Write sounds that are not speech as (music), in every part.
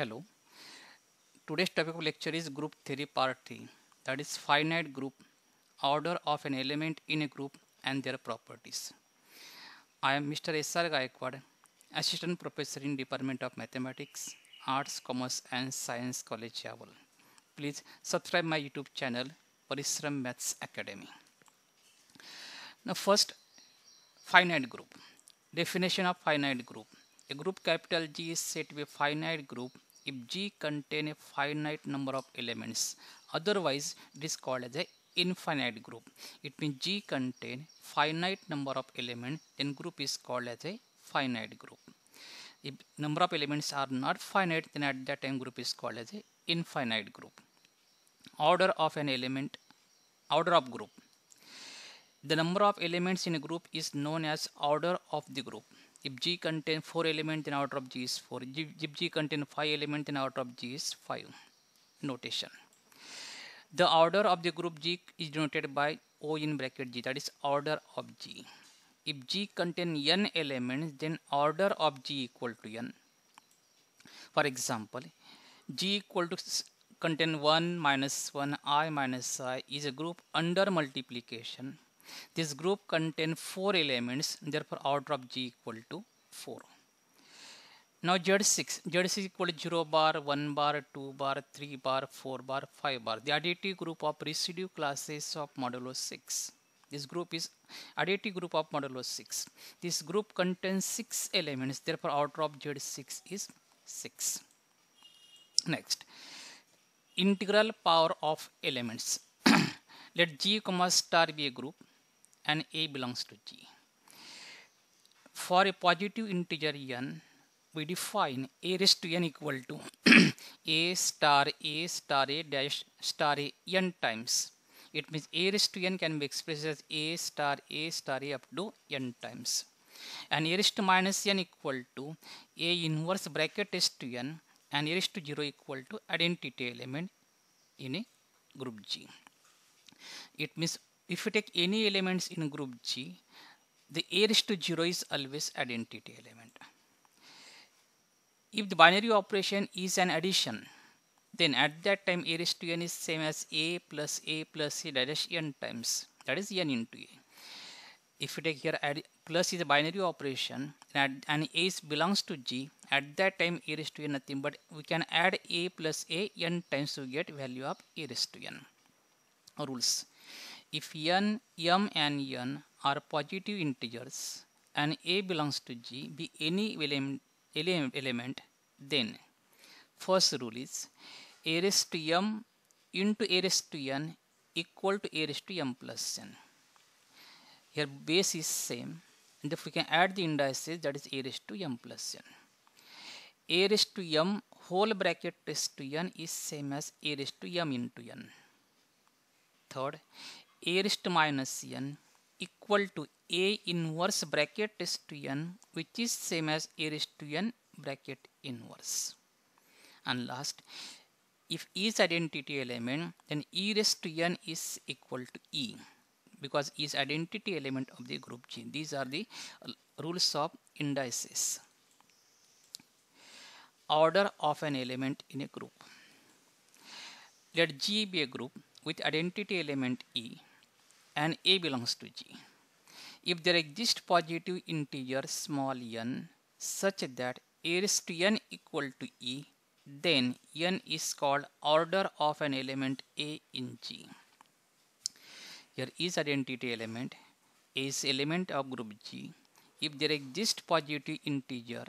Hello. Today's topic of lecture is group theory part 3 that is finite group order of an element in a group and their properties. I am Mr. S.R. Gaikwad, Assistant Professor in Department of Mathematics, Arts, Commerce and Science College Yaval. Please subscribe my YouTube channel Parishram Maths Academy. Now first finite group. Definition of finite group. A group capital G is said to be a finite group if G contain a finite number of elements. Otherwise, it is called as a infinite group. It means G contain finite number of elements, then group is called as a finite group. If number of elements are not finite, then at that time group is called as a infinite group. Order of an element, order of group. The number of elements in a group is known as order of the group. If G contains 4 elements, then outer of G is 4. If G contains 5 elements, then outer of G is 5. Notation. The order of the group G is denoted by O in bracket G, that is order of G. If G contains n elements, then order of G equal to n. For example, G equal to contain 1 minus 1 i minus i is a group under multiplication this group contain 4 elements therefore order of G equal to 4. Now Z6, Z6 equal to 0 bar, 1 bar, 2 bar, 3 bar, 4 bar, 5 bar. The additive group of residue classes of modulo 6. This group is additive group of modulo 6. This group contains 6 elements therefore order of Z6 is 6. Next, integral power of elements. (coughs) Let G comma star be a group and a belongs to G. For a positive integer n, we define a raised to n equal to (clears throat) a star a star a dash star a n times. It means a raised to n can be expressed as a star a star a up to n times. And a raised to minus n equal to a inverse bracket is to n and a raised to 0 equal to identity element in a group G. It means if you take any elements in group G, the A raised to 0 is always identity element. If the binary operation is an addition, then at that time A raised to n is same as A plus A plus C dash n times, that is n into A. If you take here add, plus is a binary operation and, and A is belongs to G, at that time A raised to n nothing but we can add A plus A n times to get value of A raised to n rules if n, m and n are positive integers and a belongs to G be any element then first rule is a raised to m into a raised to n equal to a raised to m plus n. Here base is same and if we can add the indices that is a raised to m plus n. a raised to m whole bracket raised to n is same as a raised to m into n. Third, a raised to minus n equal to a inverse bracket raised to n which is same as a raised to n bracket inverse. And last, if e is identity element, then e raised to n is equal to e because e is identity element of the group G. These are the rules of indices. Order of an element in a group. Let G be a group with identity element E and a belongs to G. If there exist positive integer small n such that a raised to n equal to e, then n is called order of an element a in G. Here is identity element, a is element of group G. If there exist positive integer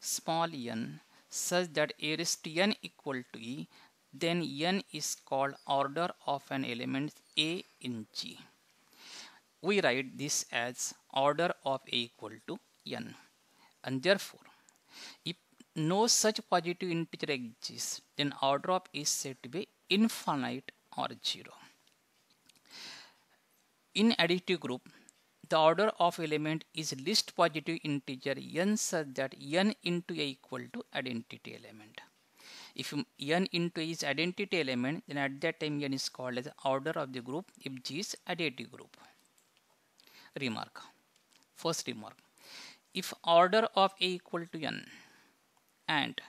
small n such that a raised to n equal to e, then n is called order of an element a in G we write this as order of a equal to n and therefore if no such positive integer exists then order of is said to be infinite or zero in additive group the order of element is least positive integer n such that n into a equal to identity element if n into is identity element then at that time n is called as order of the group if g is additive group remark. First remark, if order of a equal to n and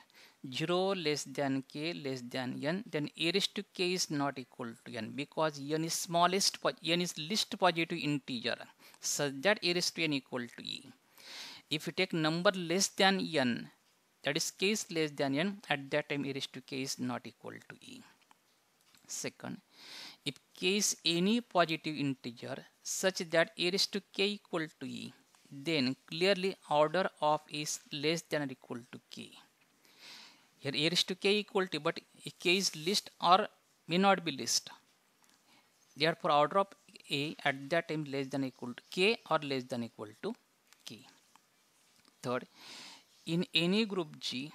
0 less than k less than n, then a raised to k is not equal to n because n is smallest, n is least positive integer such that a raised to n equal to e. If you take number less than n, that is k is less than n, at that time a raised to k is not equal to e. Second, if k is any positive integer such that e raised to k equal to e, then clearly order of is less than or equal to k. Here e raised to k equal to, but k is least or may not be least. Therefore, order of a at that time less than equal to k or less than equal to k. Third, in any group G,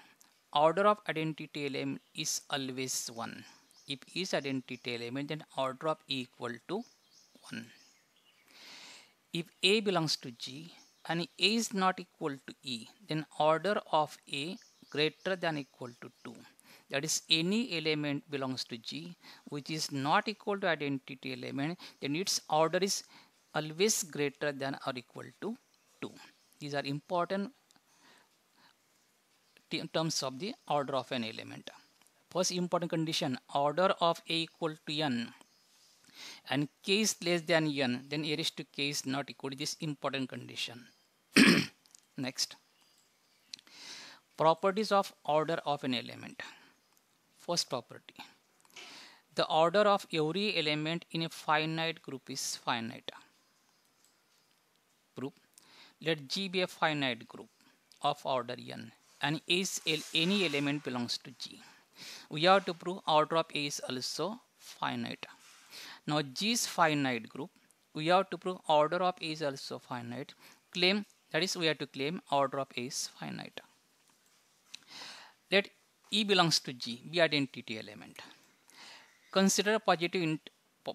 order of identity element is always 1. If is identity element, then order of e equal to 1. If A belongs to G and A is not equal to E, then order of A greater than equal to 2. That is any element belongs to G which is not equal to identity element then its order is always greater than or equal to 2. These are important terms of the order of an element. First important condition order of A equal to N and k is less than n, then a raised to k is not equal to this important condition. (clears throat) Next, properties of order of an element. First property, the order of every element in a finite group is finite. Group, let G be a finite group of order n and is any element belongs to G. We have to prove order of A is also finite. Now G is finite group. We have to prove order of A is also finite. Claim that is we have to claim order of A is finite. Let E belongs to G be identity element. Consider positive int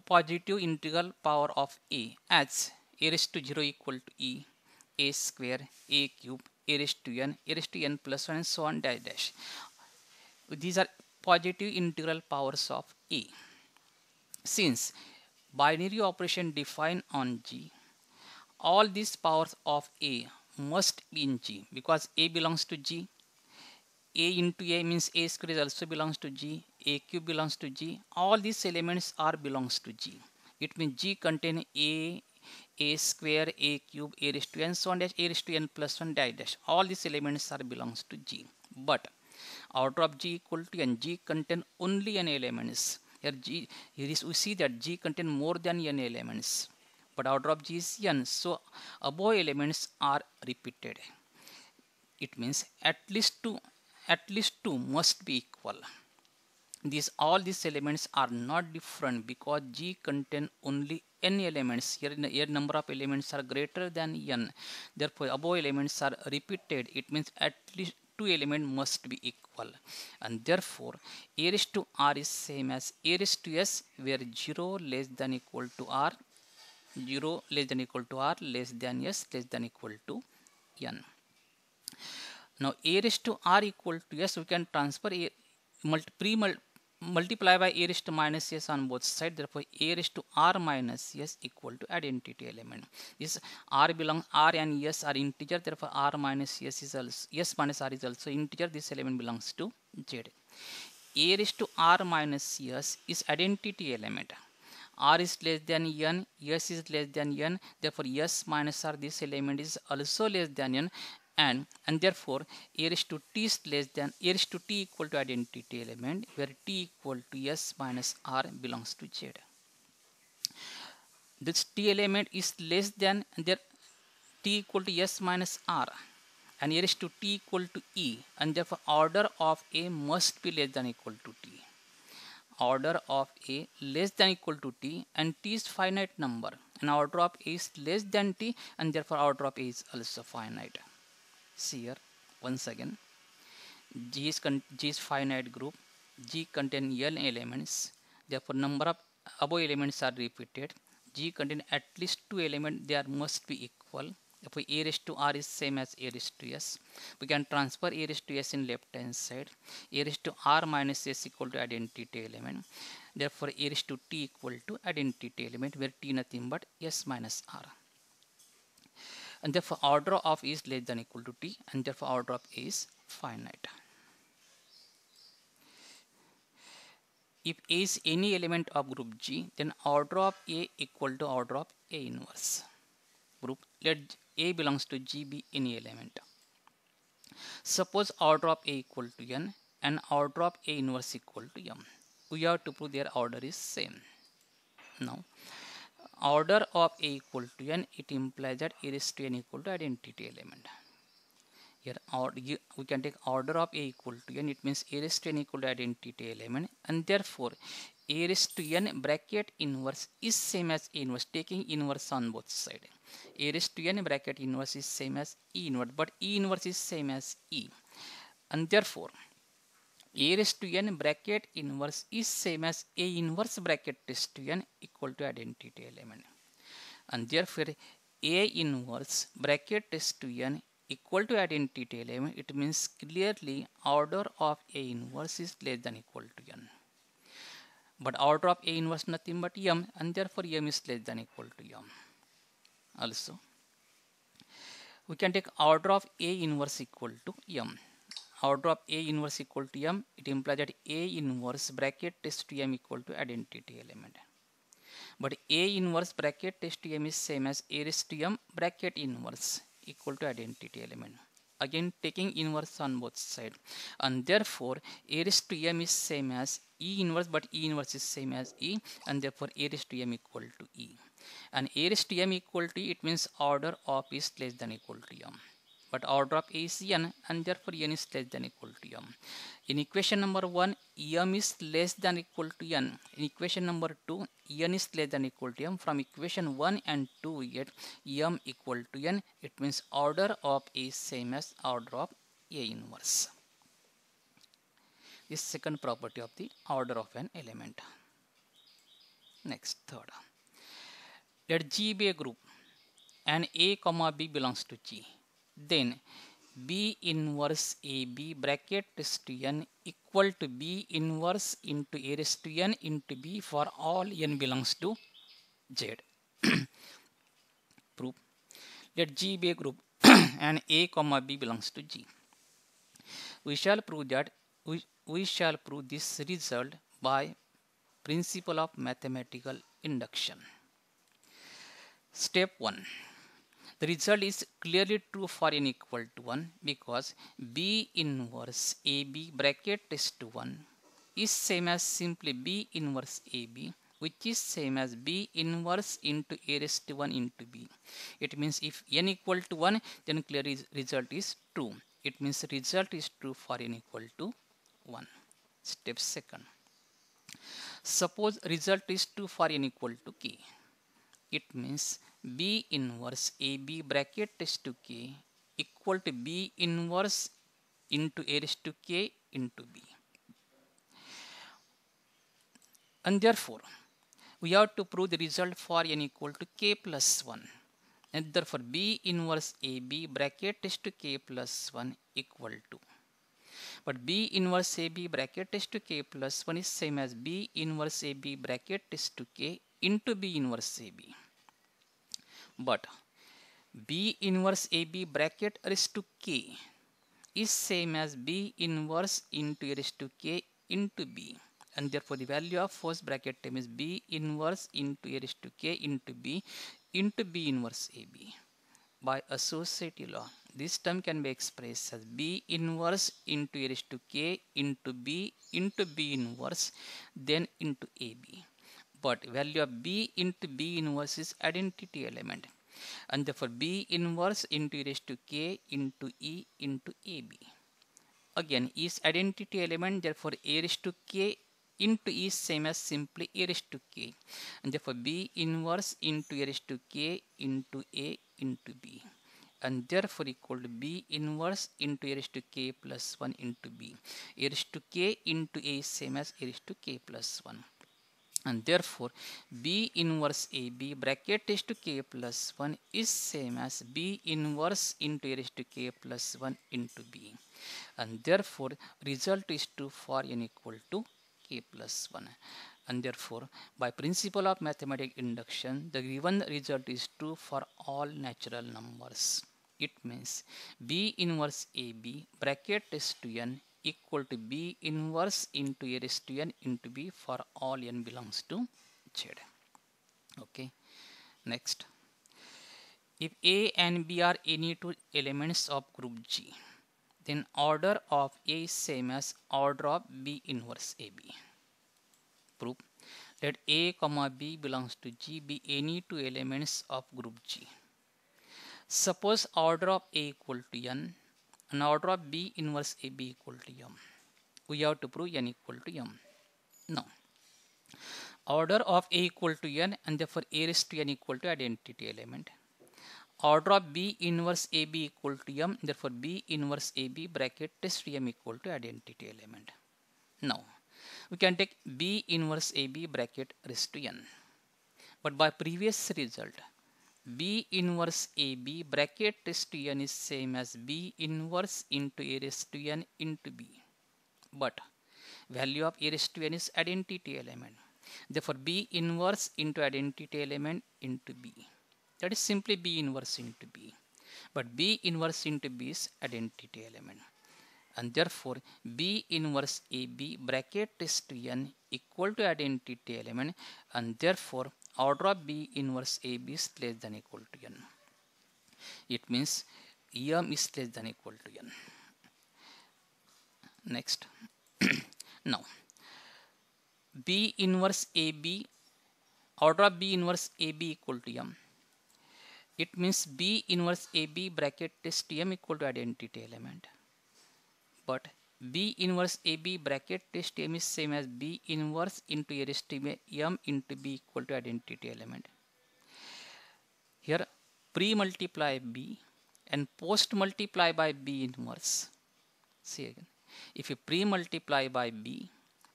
positive integral power of A as a raised to 0 equal to E, A square, A cube, A raised to n, A raised to n plus 1 and so on dash dash. These are positive integral powers of A since binary operation defined on G all these powers of A must be in G because A belongs to G A into A means A square also belongs to G A cube belongs to G all these elements are belongs to G it means G contain A a square a cube a raised to n so on dash a raised to n plus 1 dash dash all these elements are belongs to g but order of g equal to n g contain only n elements here, G, here is, we see that G contain more than n elements, but order of G is n. So, above elements are repeated. It means at least two, at least two must be equal. These all these elements are not different because G contain only n elements. Here, here number of elements are greater than n. Therefore, above elements are repeated. It means at least two element must be equal and therefore a raised to r is same as a raised to s where 0 less than equal to r 0 less than equal to r less than s less than equal to n now a raised to r equal to s we can transfer a multi, pre, multiply by a raised to minus s on both sides therefore a raised to r minus s equal to identity element this r belong r and s are integer therefore r minus s is also s minus r is also integer this element belongs to z a raised to r minus s is identity element r is less than n s is less than n therefore s minus r this element is also less than n and and therefore a raised to t is less than a raised to t equal to identity element where t equal to s minus r belongs to z this t element is less than there t equal to s minus r and a raised to t equal to e and therefore order of a must be less than equal to t order of a less than equal to t and t is finite number and order of a is less than t and therefore order of a is also finite here once again G is, G is finite group G contain l elements therefore number of above elements are repeated G contain at least two elements they are must be equal if we a raised to r is same as a raised to s we can transfer a raised to s in left hand side a raised to r minus s equal to identity element therefore a raised to t equal to identity element where t nothing but s minus r and therefore order of is less than equal to t and therefore order of is finite. If A is any element of group G then order of A equal to order of A inverse group let A belongs to G be any element. Suppose order of A equal to N and order of A inverse equal to M. We have to prove their order is same. Now order of a equal to n it implies that it is to n equal to identity element here or we can take order of a equal to n it means a raised to n equal to identity element and therefore a raised to n bracket inverse is same as a inverse taking inverse on both side a raised to n bracket inverse is same as e inverse but e inverse is same as e and therefore a raised to n bracket inverse is same as a inverse bracket raised to n equal to identity element and therefore a inverse bracket raised to n equal to identity element it means clearly order of a inverse is less than equal to n but order of a inverse nothing but m and therefore m is less than equal to m also we can take order of a inverse equal to m order of A inverse equal to M, it implies that A inverse bracket test to M equal to identity element. But A inverse bracket test to M is same as A raised to M bracket inverse equal to identity element. Again taking inverse on both side and therefore A raised to M is same as E inverse but E inverse is same as E and therefore A raised to M equal to E. And A raised to M equal to E it means order of is less than equal to M but order of a is n and therefore n is less than equal to m. In equation number 1 m is less than equal to n. In equation number 2 n is less than equal to m. From equation 1 and 2 we get m equal to n. It means order of a is same as order of a inverse. This second property of the order of an element. Next third. Let G be a group and A comma B belongs to G then B inverse AB bracket raised to n equal to B inverse into A raised to n into B for all n belongs to Z. (coughs) Proof. Let G be a group (coughs) and A comma B belongs to G. We shall prove that we, we shall prove this result by principle of mathematical induction. Step 1. The result is clearly true for n equal to 1 because B inverse AB bracket is to 1 is same as simply B inverse AB which is same as B inverse into A raised to 1 into B. It means if n equal to 1 then clearly result is true. It means result is true for n equal to 1. Step second. Suppose result is true for n equal to k. It means B inverse AB bracket raised to K equal to B inverse into A raised to K into B. And therefore, we have to prove the result for n equal to k plus 1. And therefore, B inverse AB bracket is to k plus 1 equal to. But B inverse AB bracket is to k plus 1 is same as B inverse AB bracket is to k into B inverse AB but B inverse AB bracket raised to K is same as B inverse into A raised to K into B and therefore the value of first bracket term is B inverse into A raised to K into B into B inverse AB by associativity law. This term can be expressed as B inverse into A raised to K into B into B inverse then into AB but value of b into b inverse is identity element and therefore b inverse into e raised to k into e into ab again is identity element therefore a raised to k into e is same as simply e raised to k and therefore b inverse into e raised to k into a into b and therefore equal to b inverse into a raised to k plus 1 into b a raised to k into a is same as a raised to k plus 1 and therefore B inverse AB bracket raised to K plus 1 is same as B inverse into A raised to K plus 1 into B and therefore result is to for n equal to K plus 1 and therefore by principle of mathematical induction the given result is true for all natural numbers. It means B inverse AB bracket is to n equal to B inverse into A raised to n into B for all n belongs to Z. Okay. Next. If A and B are any two elements of group G, then order of A is same as order of B inverse AB. Proof. Let A comma B belongs to G be any two elements of group G. Suppose order of A equal to n order of B inverse AB equal to M. We have to prove N equal to M. Now order of A equal to N and therefore A raised to N equal to identity element. Order of B inverse AB equal to M therefore B inverse AB bracket test M equal to identity element. Now we can take B inverse AB bracket raised to N. But by previous result B inverse AB bracket raised to n is same as B inverse into A raised to n into B. But value of A raised to n is identity element. Therefore, B inverse into identity element into B. That is simply B inverse into B. But B inverse into B is identity element. And therefore, B inverse AB bracket raised to n equal to identity element and therefore order of B inverse AB is less than equal to n. It means m is less than equal to n. Next, (clears throat) now B inverse AB order of B inverse AB equal to m. It means B inverse AB bracket test m equal to identity element. But B inverse AB bracket test M is same as B inverse into A M into B equal to identity element. Here pre-multiply B and post multiply by B inverse. See again. If you pre-multiply by B,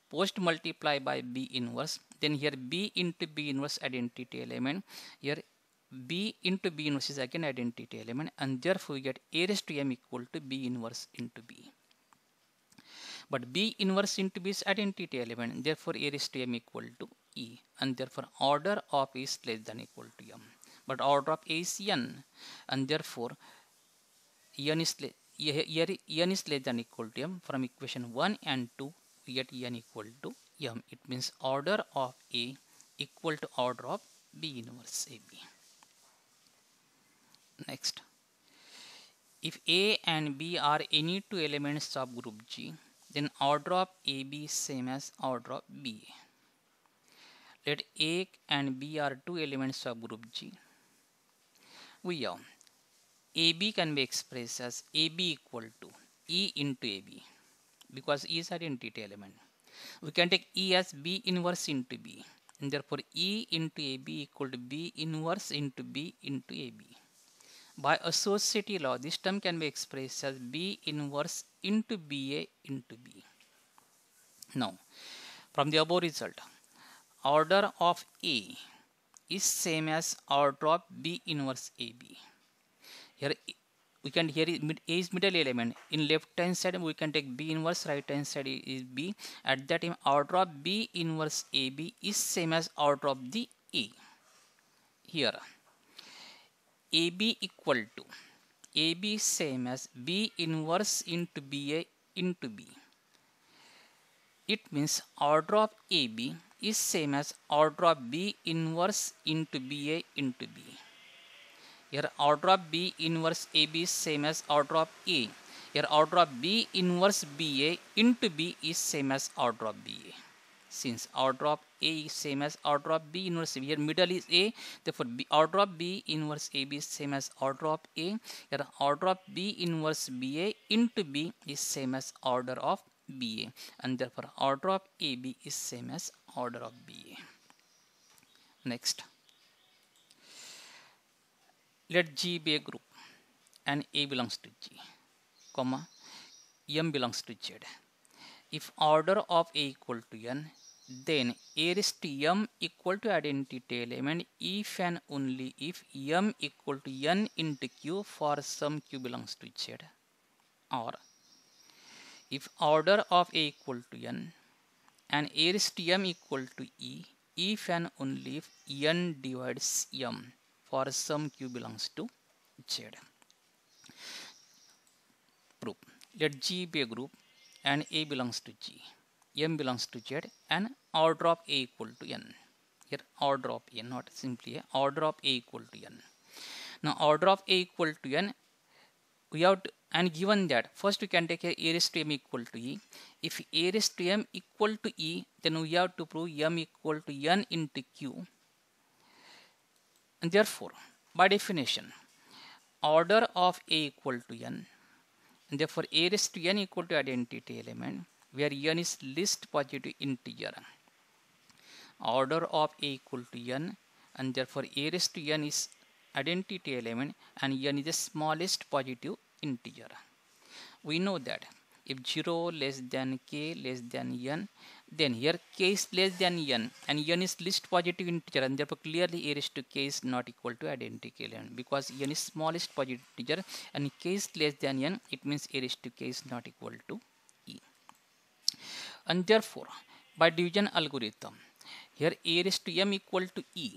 post multiply by B inverse, then here B into B inverse identity element. Here B into B inverse is again identity element and therefore we get A raised to M equal to B inverse into B. But B inverse into B is identity element. Therefore, A is tm equal to E. And therefore, order of A is less than equal to M. But order of A is N. And therefore, N is, n is less than equal to M. From equation 1 and 2, we get N equal to M. It means order of A equal to order of B inverse AB. Next, if A and B are any two elements of group G, then order of AB same as order of BA. Let A and B are two elements of group G. We have AB can be expressed as AB equal to E into AB because E is identity element. We can take E as B inverse into B and therefore E into AB equal to B inverse into B into AB. By associativity law, this term can be expressed as B inverse into BA into B. Now, from the above result, order of A is same as order of B inverse AB. Here we can here is A is middle element. In left hand side we can take B inverse, right hand side is B. At that time order of B inverse AB is same as order of the A. Here AB equal to AB same as B inverse into BA into B. It means order of AB is same as order of B inverse into BA into B. Here order of B inverse AB is same as order of A. Here order of B inverse BA into B is same as order of BA since order of A is same as order of B inverse Here middle is A, therefore B, order of B inverse AB is same as order of A. Here order of B inverse BA into B is same as order of BA and therefore order of AB is same as order of BA. Next, let G be a group and A belongs to G, comma, M belongs to Z. If order of A equal to N, then to m equal to identity element if and only if m equal to n into q for some q belongs to z or if order of a equal to n and to m equal to e if and only if n divides m for some q belongs to z proof let g be a group and a belongs to g m belongs to z and order of a equal to n here order of n not simply a order of a equal to n now order of a equal to n we have to, and given that first we can take here a raised to m equal to e if a raised to m equal to e then we have to prove m equal to n into q and therefore by definition order of a equal to n and therefore a raised to n equal to identity element where n is least positive integer order of a equal to n and therefore a raised to n is identity element and n is the smallest positive integer we know that if 0 less than k less than n then here k is less than n and n is least positive integer and therefore clearly a raised to k is not equal to identity element because n is smallest positive integer and k is less than n it means a raised to k is not equal to and therefore by division algorithm here a raised to m equal to e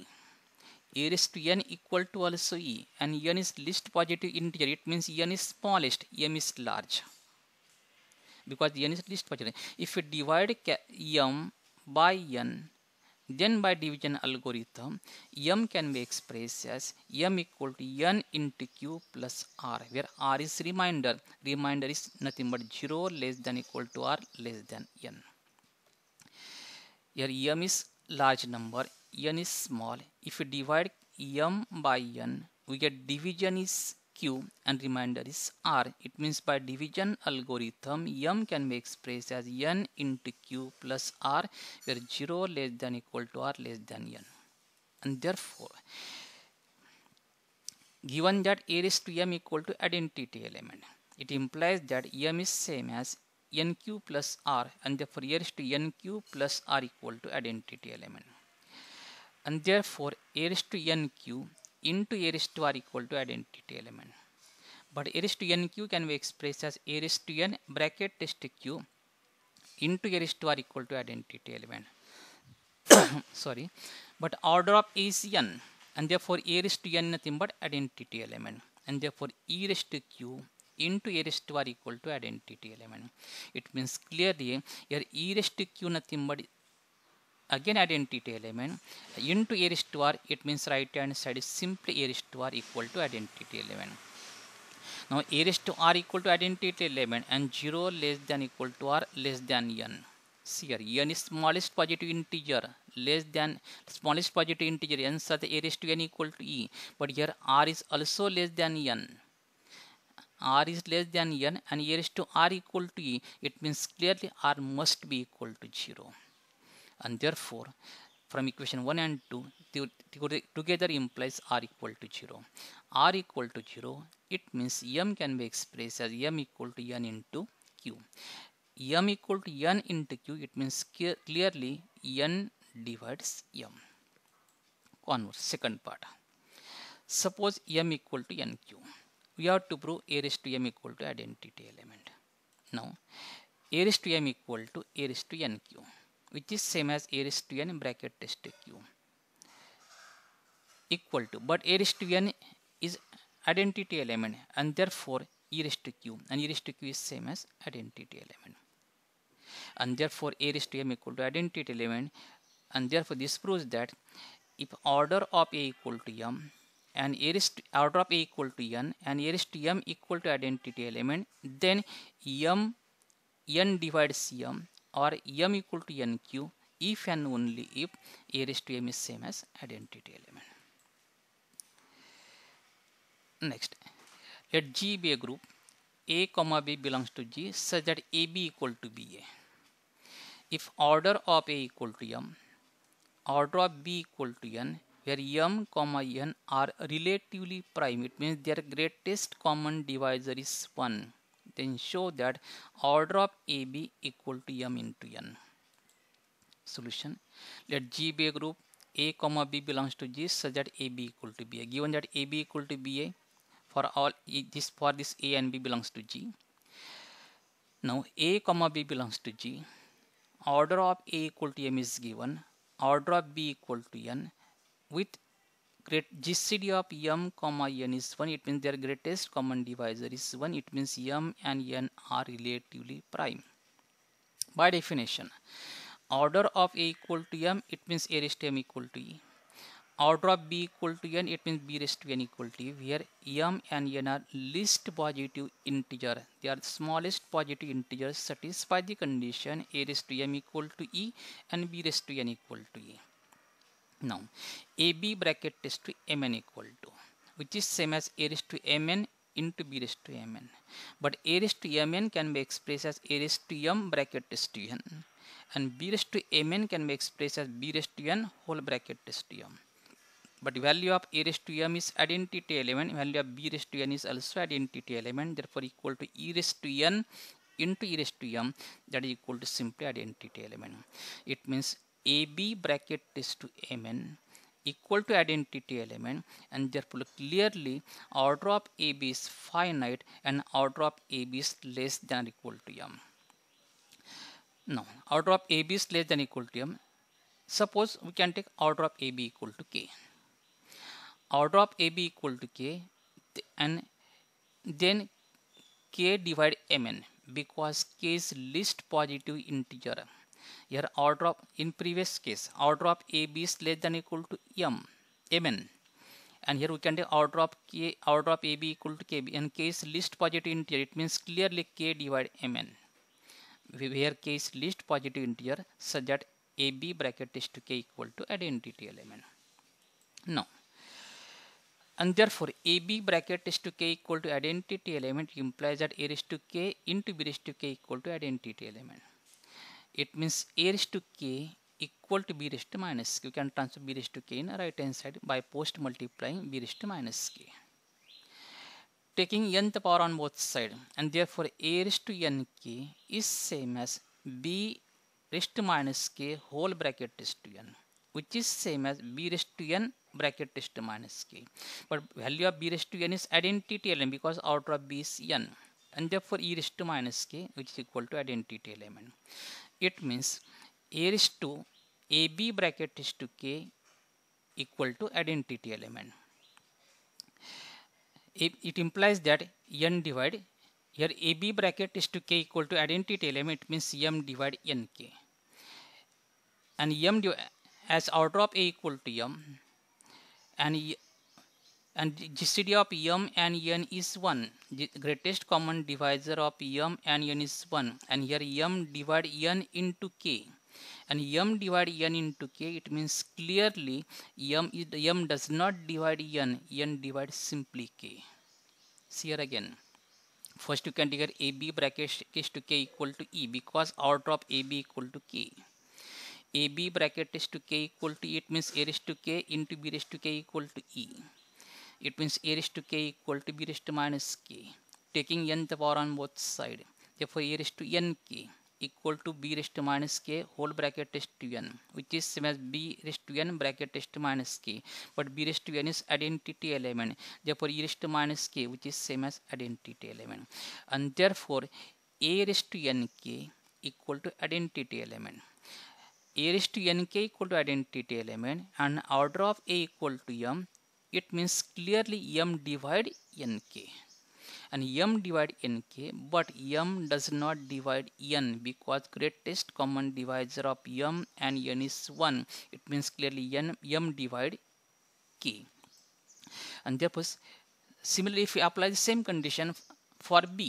a raised to n equal to also e and n is least positive integer it means n is smallest m is large because n is least positive if we divide m by n Then by division algorithm, m can be expressed as m equal to n into q plus r, where r is remainder. Remainder is nothing but 0 less than equal to r less than n. Here m is large number, n is small. If you divide m by n, we get division is Q and remainder is R. It means by division algorithm, M can be expressed as N into Q plus R, where 0 less than equal to R less than N. And therefore, given that A raised to M equal to identity element, it implies that M is same as NQ plus R and therefore A raised to NQ plus R equal to identity element. And therefore, A raised to NQ into aries to r equal to identity element. But aries to nq can be expressed as aries to n bracket test q into aries to r equal to identity element. (coughs) Sorry, but order of is n and therefore aries to n nothing but identity element and therefore e raised to q into a raised to r equal to identity element. It means clearly here e raised to q nothing but again identity element into is to r it means right hand side is simply is to r equal to identity element now is to r equal to identity element and 0 less than equal to r less than n see here n is smallest positive integer less than smallest positive integer n such is to n equal to e but here r is also less than n r is less than n and is to r equal to e it means clearly r must be equal to 0 and therefore from equation 1 and 2 together implies r equal to 0 r equal to 0 it means m can be expressed as m equal to n into q m equal to n into q it means clearly n divides m onwards second part suppose m equal to nq we have to prove a raised to m equal to identity element now a raised to m equal to a raised to nq which is same as a raised to n bracket test q equal to but a raised to n is identity element and therefore e raised to q and e raised to q is same as identity element and therefore a raised to m equal to identity element and therefore this proves that if order of a equal to m and a raised to, order of a equal to n and a raised to m equal to identity element then m n divides m और m equal to n q if n only if a raise to m is same as identity element next let G be a group a comma b belongs to G such that a b equal to b a if order of a equal to m order of b equal to n where m comma n are relatively prime it means their greatest common divisor is one then show that order of AB equal to M into N. Solution. Let G be a group A comma B belongs to G such that AB equal to BA. Given that AB equal to BA for all this for this A and B belongs to G. Now A comma B belongs to G. Order of A equal to M is given. Order of B equal to N with great GCD of m comma n is 1 it means their greatest common divisor is 1 it means m and n are relatively prime by definition order of a equal to m it means a raised to m equal to e order of b equal to n it means b raised to n equal to e where m and n are least positive integer they are smallest positive integers satisfy the condition a raised to m equal to e and b raised to n equal to e now, AB bracket is to Mn equal to, which is same as A raised to Mn into B raised to Mn. But A raised to Mn can be expressed as A raised to M bracket is to N. And B raised to Mn can be expressed as B raised to N whole bracket is to M. But value of A raised to M is identity element, value of B raised to N is also identity element, therefore equal to E raised to N into e raised to m that is equal to simply identity element. It means AB bracket is to MN equal to identity element and therefore clearly order of AB is finite and order of AB is less than or equal to M. Now order of AB is less than or equal to M. Suppose we can take order of AB equal to K. Order of AB equal to K and then K divide MN because K is least positive integer here r drop in previous case r drop AB is less than equal to M. Amen. And here we can take r drop AB equal to KB and K is least positive integer. It means clearly K divide Mn. Where K is least positive integer such that AB bracket is to K equal to identity element. Now and therefore AB bracket is to K equal to identity element implies that A is to K into B is to K equal to identity element it means a raised to k equal to b raised to minus k. You can transfer b raised to k in right hand side by post multiplying b raised to minus k. Taking nth power on both sides, and therefore a raised to n k is same as b raised to minus k whole bracket raised to n which is same as b raised to n bracket raised to minus k. But value of b raised to n is identity element because outer of b is n and therefore e raised to minus k which is equal to identity element it means a is to AB bracket is to K equal to identity element. It, it implies that N divide here AB bracket is to K equal to identity element means M divide NK and M as order of A equal to M and and GCD of m and n is 1. The greatest common divisor of m and n is 1. And here m divide n into k. And m divide n into k, it means clearly m, m does not divide n, n divides simply k. See here again. First you can take AB bracket is to k equal to E because order of AB equal to k. AB bracket is to k equal to E, it means A raised to k into B raised to k equal to E it means a raised to k equal to b raised to minus k taking n to power on both side therefore a raised to n k equal to b raised to minus k whole bracket is to n which is same as b raised to n bracket is to minus k but b raised to n is identity element therefore e raised to minus k which is same as identity element and therefore a raised to n k equal to identity element a raised to n k equal to identity element and order of a equal to m it means clearly m divide nk and m divide nk but m does not divide n because greatest common divisor of m and n is 1 it means clearly n m divide k and therefore similarly if we apply the same condition for b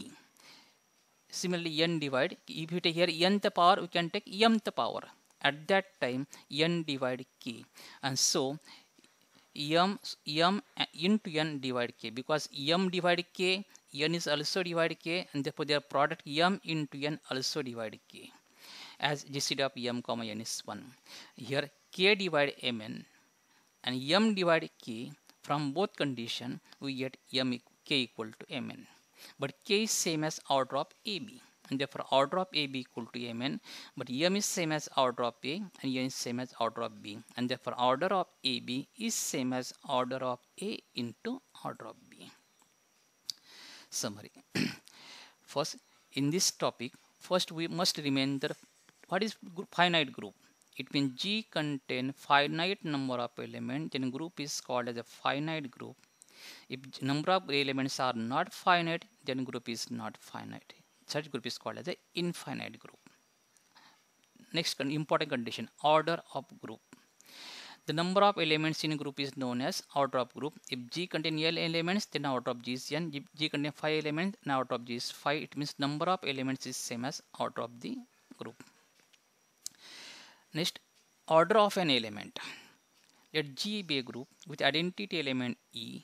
similarly n divide if you take here n the power we can take m the power at that time n divide k and so m m into n divide k because m divide k n is also divide k and therefore their product m into n also divide k as gcd of m comma n is 1 here k divide mn and m divide k from both condition we get m k equal to mn but k is same as order of ab and therefore order drop A be equal to Mn but M is same as order drop A and N is same as order drop B and therefore order of AB is same as order of A into order drop B. Summary (clears throat) First in this topic first we must remember what is finite group it means G contain finite number of elements. then group is called as a finite group if number of elements are not finite then group is not finite such group is called as a infinite group. Next important condition order of group. The number of elements in a group is known as order of group. If G contains L elements, then order of G is N. If G contains 5 elements, then order of G is 5. It means number of elements is same as order of the group. Next, order of an element. Let G be a group with identity element E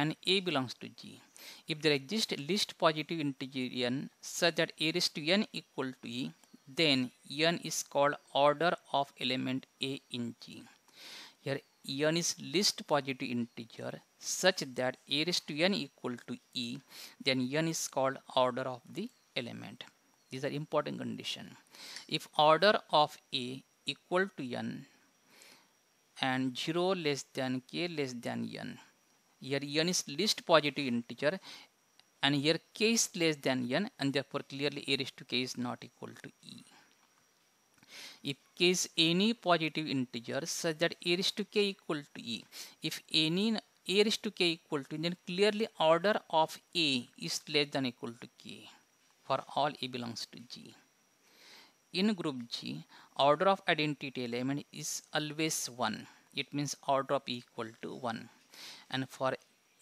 and a belongs to g. If there exists least positive integer n such that a raised to n equal to e, then n is called order of element a in g. Here n is least positive integer such that a raised to n equal to e, then n is called order of the element. These are important condition. If order of a equal to n and 0 less than k less than n here n is least positive integer and here k is less than n and therefore clearly a raised to k is not equal to e if k is any positive integer such that a raised to k equal to e if any a raised to k equal to then clearly order of a is less than equal to k for all a belongs to g in group g order of identity element is always 1 it means order of e equal to 1 and for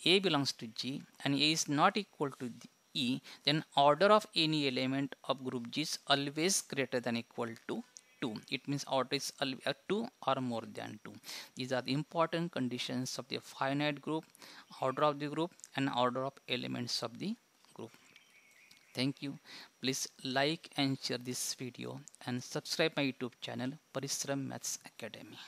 A belongs to G and A is not equal to E, then order of any element of group G is always greater than equal to 2. It means order is uh, 2 or more than 2. These are the important conditions of the finite group, order of the group and order of elements of the group. Thank you. Please like and share this video and subscribe my YouTube channel parisram Maths Academy.